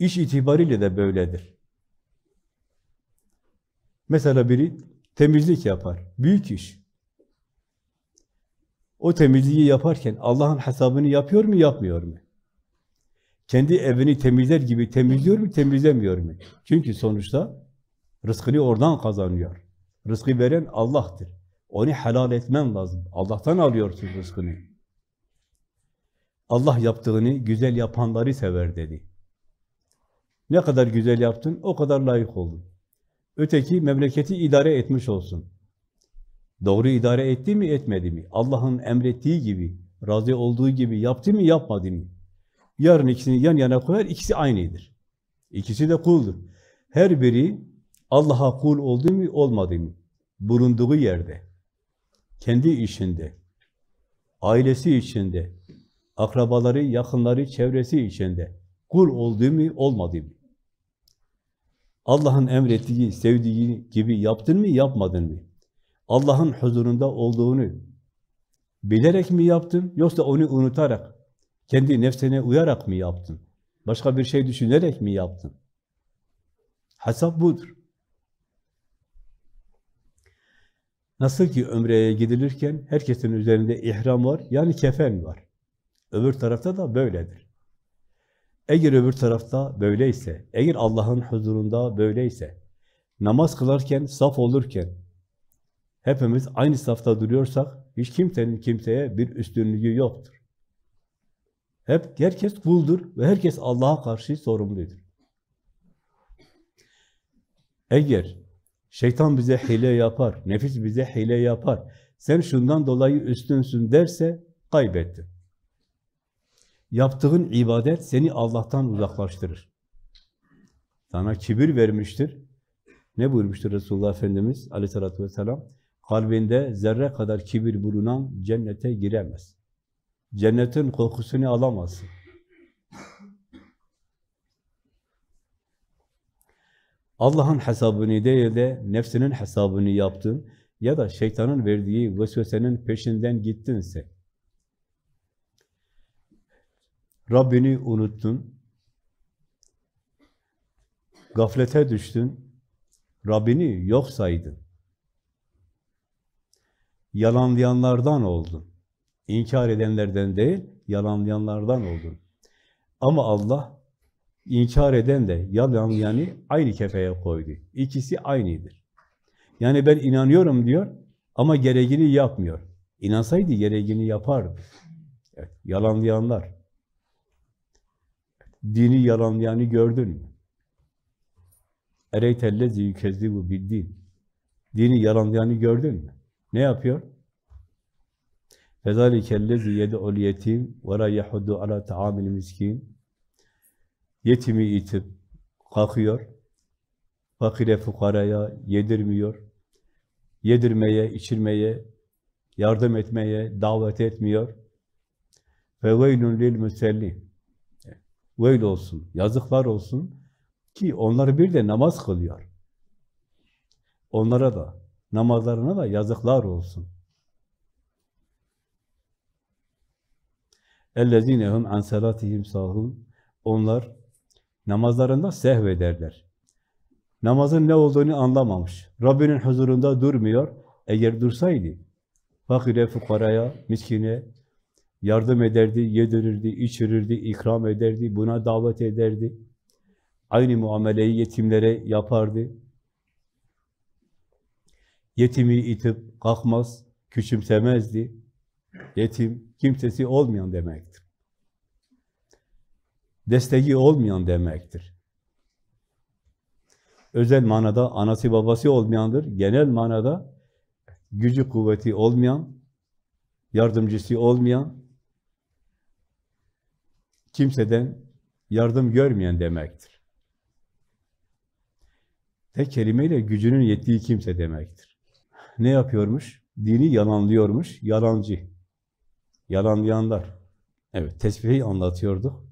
İş itibariyle de böyledir. Mesela biri temizlik yapar. Büyük iş. O temizliği yaparken Allah'ın hesabını yapıyor mu, yapmıyor mu? Kendi evini temizler gibi temizliyor mu, temizlemiyor mu? Çünkü sonuçta rızkını oradan kazanıyor. Rızkı veren Allah'tır. Onu helal etmen lazım. Allah'tan alıyorsun rızkını. Allah yaptığını güzel yapanları sever dedi. Ne kadar güzel yaptın, o kadar layık oldun. Öteki memleketi idare etmiş olsun. Doğru idare etti mi, etmedi mi? Allah'ın emrettiği gibi, razı olduğu gibi yaptı mı, yapmadı mı? Yarın ikisini yan yana koyar, ikisi aynıdır. İkisi de kuldur. Her biri Allah'a kul oldu mu, olmadı mı? Bulunduğu yerde, kendi işinde, ailesi içinde, akrabaları, yakınları, çevresi içinde kul oldu mu, olmadı mı? Allah'ın emrettiği, sevdiği gibi yaptın mı, yapmadın mı? Allah'ın huzurunda olduğunu bilerek mi yaptın, yoksa onu unutarak, kendi nefsine uyarak mı yaptın? Başka bir şey düşünerek mi yaptın? Hesap budur. Nasıl ki ömreye gidilirken herkesin üzerinde ihram var, yani kefen var. Öbür tarafta da böyledir. Eğer öbür tarafta böyleyse, eğer Allah'ın huzurunda böyleyse, namaz kılarken, saf olurken hepimiz aynı safta duruyorsak hiç kimsenin kimseye bir üstünlüğü yoktur. Hep herkes kuldur ve herkes Allah'a karşı sorumludur. Eğer şeytan bize hile yapar, nefis bize hile yapar, sen şundan dolayı üstünsün derse kaybettin. Yaptığın ibadet seni Allah'tan uzaklaştırır. Sana kibir vermiştir. Ne buyurmuştur Resulullah Efendimiz aleyhissalatü vesselam? Kalbinde zerre kadar kibir bulunan cennete giremez. Cennetin kokusunu alamazsın. Allah'ın hesabını değil de nefsinin hesabını yaptın ya da şeytanın verdiği vesvesenin peşinden gittinse, Rabbini unuttun, gaflete düştün, Rabbini yok saydın, yalanlayanlardan oldun, inkar edenlerden değil, yalanlayanlardan oldun. Ama Allah inkar eden de yalanlayanı aynı kefeye koydu. İkisi aynıdır. Yani ben inanıyorum diyor ama gereğini yapmıyor. İnansaydı gereğini yapardı. Evet, yalanlayanlar dini yalanlayanı gördün mü? Ereytellezi yükezzibu bildiğin. Dini yalanlayanı gördün mü? Ne yapıyor? Fezalikellezi yed'ul yetim ve la yahuddu ala ta'amil miskin. Yetimi itip kalkıyor. Fakire fukaraya yedirmiyor. Yedirmeye, içirmeye, yardım etmeye davet etmiyor. Ve veylun lil musallin. Böyle olsun, yazıklar olsun ki onlar bir de namaz kılıyor. Onlara da, namazlarına da yazıklar olsun. اَلَّذ۪ينَ هُمْ عَنْ سَلَاتِهِمْ Onlar namazlarında sehvederler. Namazın ne olduğunu anlamamış. Rabbinin huzurunda durmuyor. Eğer dursaydı, fakire, fukaraya, miskine, yardım ederdi, yedirirdi, içirirdi, ikram ederdi, buna davet ederdi. Aynı muameleyi yetimlere yapardı. Yetimi itip kalkmaz, küçümsemezdi. Yetim, kimsesi olmayan demektir. Desteği olmayan demektir. Özel manada anası babası olmayandır. Genel manada gücü kuvveti olmayan, yardımcısı olmayan, kimseden yardım görmeyen demektir. Tek kelimeyle gücünün yettiği kimse demektir. Ne yapıyormuş? Dini yalanlıyormuş, yalancı. Yalanlayanlar. Evet, tesbihi anlatıyorduk.